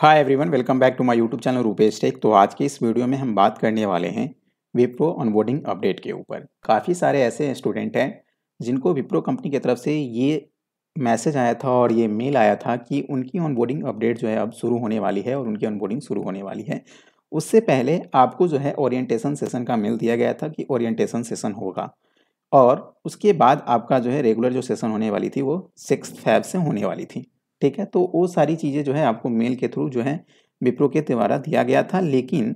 Hi everyone welcome back to my YouTube channel Rupesh tech तो आज के इस वीडियो में हम बात करने वाले हैं विप्रो ऑनबोर्डिंग अपडेट के ऊपर काफ़ी सारे ऐसे स्टूडेंट हैं जिनको विप्रो कंपनी की तरफ से ये मैसेज आया था और ये मेल आया था कि उनकी ऑनबोर्डिंग अपडेट जो है अब शुरू होने वाली है और उनकी ऑनबोर्डिंग शुरू होने वाली है उससे पहले आपको जो है ओरिएंटेशन सेशन का मेल दिया गया था कि ओरिएंटेशन सेशन होगा और उसके बाद आपका जो है रेगुलर जो सेशन होने वाली थी वो सिक्स फैब से होने वाली थी ठीक है तो वो सारी चीज़ें जो है आपको मेल के थ्रू जो है विप्रो के द्वारा दिया गया था लेकिन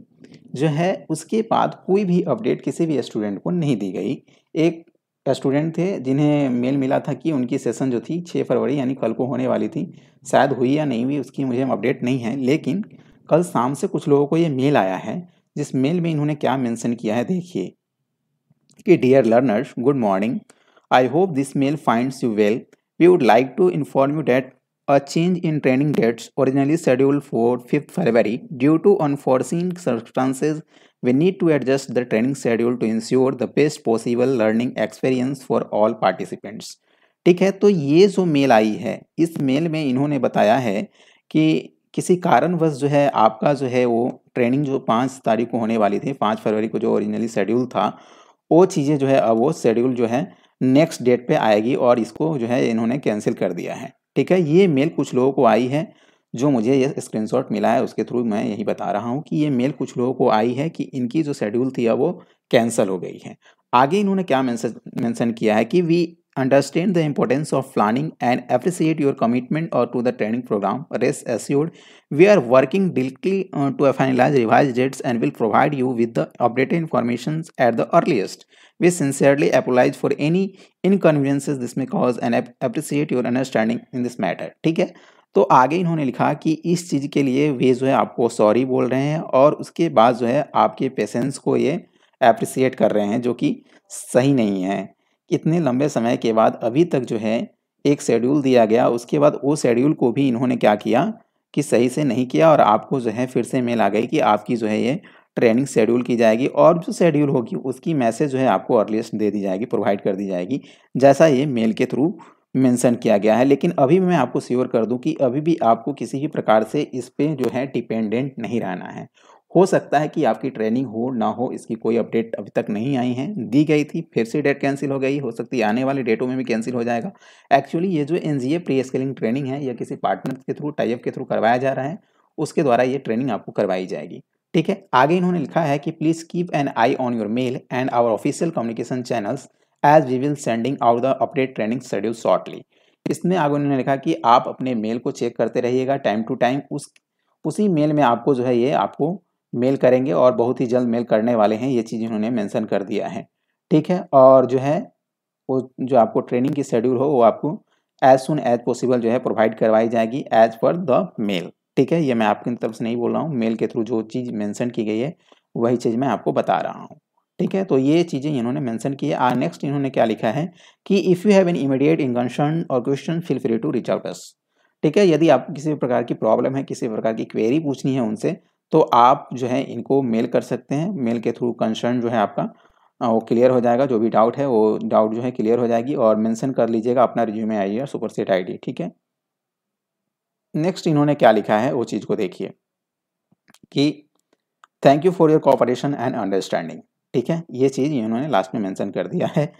जो है उसके बाद कोई भी अपडेट किसी भी स्टूडेंट को नहीं दी गई एक स्टूडेंट थे जिन्हें मेल मिला था कि उनकी सेशन जो थी छः फरवरी यानी कल को होने वाली थी शायद हुई या नहीं हुई उसकी मुझे अपडेट नहीं है लेकिन कल शाम से कुछ लोगों को ये मेल आया है जिस मेल में इन्होंने क्या मेंशन किया है देखिए कि dear learners good morning I hope this mail finds you well we would like to inform you that A change in training dates originally scheduled for 5th February due to unforeseen circumstances we need to adjust the training schedule to ensure the best possible learning experience for all participants ठीक है तो ये जो mail आई है इस mail में इन्होंने बताया है कि किसी कारणवश जो है आपका जो है वो ट्रेनिंग जो पाँच तारीख को होने वाली थी पाँच फरवरी को जो ओरिजिनली शेड्यूल था वो चीज़ें जो है अब वो शेड्यूल जो है नेक्स्ट डेट पे आएगी और इसको जो है इन्होंने कैंसिल कर दिया है ठीक है ये मेल कुछ लोगों को आई है जो मुझे ये स्क्रीनशॉट मिला है उसके थ्रू मैं यही बता रहा हूँ कि ये मेल कुछ लोगों को आई है कि इनकी जो शेड्यूल थी वो कैंसिल हो गई है आगे इन्होंने क्या मेंशन किया है कि we Understand the importance of planning and appreciate your commitment or to the training program. Rest assured, we are working diligently uh, to finalize revised dates and will provide you with the updated information at the earliest. We sincerely apologize for any inconveniences this may cause and ap appreciate your understanding in this matter. ठीक है तो आगे इन्होंने लिखा कि इस चीज़ के लिए वे जो है आपको सॉरी बोल रहे हैं और उसके बाद जो है आपके पेशेंस को ये अप्रिसिएट कर रहे हैं जो कि सही नहीं है इतने लंबे समय के बाद अभी तक जो है एक शेड्यूल दिया गया उसके बाद वो शेड्यूल को भी इन्होंने क्या किया कि सही से नहीं किया और आपको जो है फिर से मेल आ गई कि आपकी जो है ये ट्रेनिंग शेड्यूल की जाएगी और जो शेड्यूल होगी उसकी मैसेज जो है आपको अर्लीस्ट दे दी जाएगी प्रोवाइड कर दी जाएगी जैसा ये मेल के थ्रू मेंशन किया गया है लेकिन अभी मैं आपको श्योर कर दूं कि अभी भी आपको किसी भी प्रकार से इस पर जो है डिपेंडेंट नहीं रहना है हो सकता है कि आपकी ट्रेनिंग हो ना हो इसकी कोई अपडेट अभी तक नहीं आई है दी गई थी फिर से डेट कैंसिल हो गई हो सकती है आने वाली डेटों में भी कैंसिल हो जाएगा एक्चुअली ये जो N G A pre skilling training है या किसी पार्टनर के थ्रू टाइप के थ्रू करवाया जा रहा है उसके द्वारा ये ट्रेनिंग आपको करवाई जाएगी ठीक है आगे इन्होंने लिखा है कि please keep an eye on your mail and our official communication channels as we will sending out the update training schedule shortly इसमें आगे उन्होंने लिखा कि आप अपने मेल को चेक करते रहिएगा टाइम टू टाइम उस उसी मेल में आपको जो है ये आपको मेल करेंगे और बहुत ही जल्द मेल करने वाले हैं ये चीज़ इन्होंने मेंशन कर दिया है ठीक है और जो है वो जो आपको ट्रेनिंग की शेड्यूल हो वो आपको एज सुन एज पॉसिबल जो है प्रोवाइड करवाई जाएगी एज पर द मेल ठीक है ये मैं आपकी तरफ से नहीं बोल रहा हूँ मेल के थ्रू जो चीज़ मैंसन की गई है वही चीज़ मैं आपको बता रहा हूँ ठीक है तो ये चीज़ें इन्होंने मेंशन की है आ नेक्स्ट इन्होंने क्या लिखा है कि if you have an immediate in concern or question feel free to reach out us ठीक है यदि आप किसी प्रकार की प्रॉब्लम है किसी प्रकार की क्वेरी पूछनी है उनसे तो आप जो है इनको मेल कर सकते हैं मेल के थ्रू कंसर्न जो है आपका वो क्लियर हो जाएगा जो भी डाउट है वो डाउट जो है क्लियर हो जाएगी और मेंशन कर लीजिएगा अपना रिज्यूमे आई और सुपर सेट आई ठीक है नेक्स्ट इन्होंने क्या लिखा है वो चीज़ को देखिए कि thank you for your cooperation and understanding ठीक है ये चीज़ इन्होंने लास्ट में मेंशन कर दिया है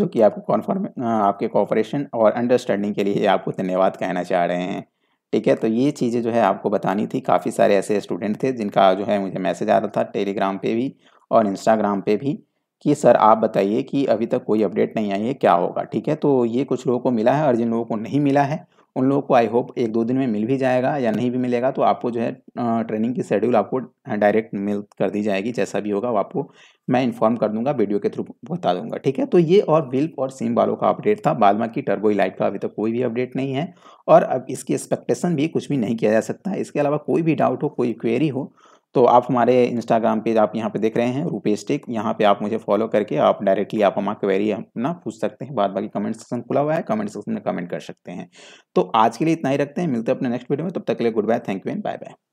जो कि आपको कॉन्फर्म आपके कॉपरेशन और अंडरस्टैंडिंग के लिए आपको धन्यवाद कहना चाह रहे हैं ठीक है तो ये चीज़ें जो है आपको बतानी थी काफ़ी सारे ऐसे स्टूडेंट थे जिनका जो है मुझे मैसेज आ रहा था टेलीग्राम पे भी और इंस्टाग्राम पे भी कि सर आप बताइए कि अभी तक कोई अपडेट नहीं आई है क्या होगा ठीक है तो ये कुछ लोगों को मिला है और जिन लोगों को नहीं मिला है उन लोगों को आई होप एक दो दिन में मिल भी जाएगा या नहीं भी मिलेगा तो आपको जो है ट्रेनिंग की शेड्यूल आपको डायरेक्ट मिल कर दी जाएगी जैसा भी होगा वो आपको मैं इन्फॉर्म कर दूंगा वीडियो के थ्रू बता दूंगा ठीक है तो ये और विल्प और सिम बालों का अपडेट था बालमा की टर्बोई लाइट का अभी तक तो कोई भी अपडेट नहीं है और अब इसकी एक्सपेक्टेशन भी कुछ भी नहीं किया जा सकता इसके अलावा कोई भी डाउट हो कोई क्वेरी हो तो आप हमारे इंस्टाग्राम पेज आप यहाँ पे देख रहे हैं रूपेश टेक यहाँ पे आप मुझे फॉलो करके आप डायरेक्टली आप हमारा क्वेरी अपना पूछ सकते हैं बाद बाकी कमेंट सेक्शन खुला हुआ है कमेंट सेक्शन में कमेंट कर सकते हैं तो आज के लिए इतना ही रखते हैं मिलते हैं अपने नेक्स्ट वीडियो में तब तक के लिए good bye thank you and bye bye